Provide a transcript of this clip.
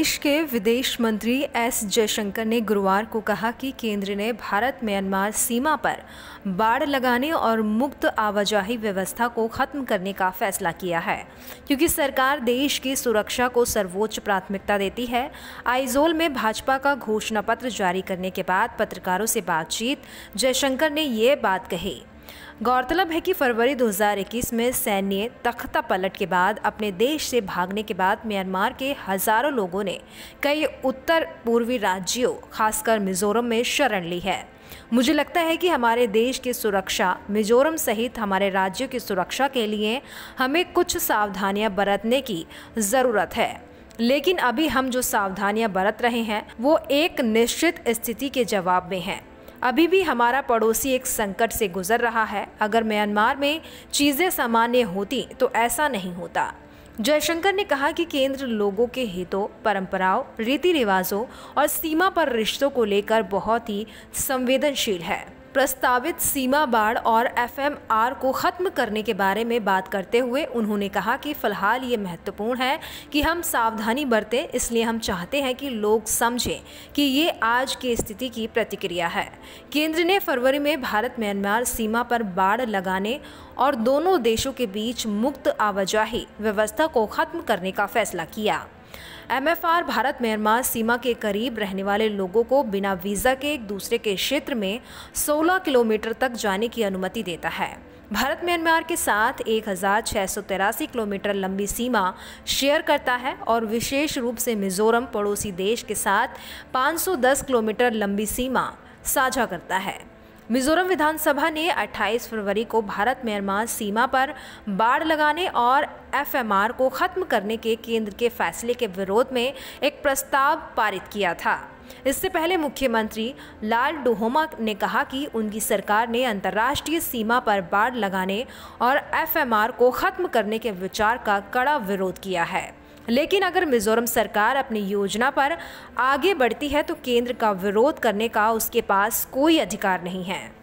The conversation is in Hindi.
देश के विदेश मंत्री एस जयशंकर ने गुरुवार को कहा कि केंद्र ने भारत म्यांमार सीमा पर बाढ़ लगाने और मुक्त आवाजाही व्यवस्था को खत्म करने का फैसला किया है क्योंकि सरकार देश की सुरक्षा को सर्वोच्च प्राथमिकता देती है आइजोल में भाजपा का घोषणा पत्र जारी करने के बाद पत्रकारों से बातचीत जयशंकर ने ये बात कही गौरतलब है कि फरवरी 2021 में सैन्य तख्ता पलट के बाद अपने देश से भागने के बाद म्यांमार के हजारों लोगों ने कई उत्तर पूर्वी राज्यों खासकर मिजोरम में शरण ली है मुझे लगता है कि हमारे देश की सुरक्षा मिजोरम सहित हमारे राज्यों की सुरक्षा के लिए हमें कुछ सावधानियां बरतने की ज़रूरत है लेकिन अभी हम जो सावधानियां बरत रहे हैं वो एक निश्चित स्थिति के जवाब में हैं अभी भी हमारा पड़ोसी एक संकट से गुजर रहा है अगर म्यांमार में चीज़ें सामान्य होती तो ऐसा नहीं होता जयशंकर ने कहा कि केंद्र लोगों के हितों परंपराओं रीति रिवाजों और सीमा पर रिश्तों को लेकर बहुत ही संवेदनशील है प्रस्तावित सीमा बाढ़ और एफएमआर को ख़त्म करने के बारे में बात करते हुए उन्होंने कहा कि फ़िलहाल ये महत्वपूर्ण है कि हम सावधानी बरतें इसलिए हम चाहते हैं कि लोग समझें कि ये आज की स्थिति की प्रतिक्रिया है केंद्र ने फरवरी में भारत म्यांमार सीमा पर बाढ़ लगाने और दोनों देशों के बीच मुक्त आवाजाही व्यवस्था को ख़त्म करने का फैसला किया एमएफआर भारत म्यांमार सीमा के करीब रहने वाले लोगों को बिना वीज़ा के एक दूसरे के क्षेत्र में 16 किलोमीटर तक जाने की अनुमति देता है भारत म्यांमार के साथ एक किलोमीटर लंबी सीमा शेयर करता है और विशेष रूप से मिजोरम पड़ोसी देश के साथ 510 किलोमीटर लंबी सीमा साझा करता है मिजोरम विधानसभा ने 28 फरवरी को भारत म्यांमार सीमा पर बाढ़ लगाने और एफएमआर को खत्म करने के केंद्र के फैसले के विरोध में एक प्रस्ताव पारित किया था इससे पहले मुख्यमंत्री लाल डोहोमा ने कहा कि उनकी सरकार ने अंतर्राष्ट्रीय सीमा पर बाढ़ लगाने और एफएमआर को खत्म करने के विचार का कड़ा विरोध किया है लेकिन अगर मिज़ोरम सरकार अपनी योजना पर आगे बढ़ती है तो केंद्र का विरोध करने का उसके पास कोई अधिकार नहीं है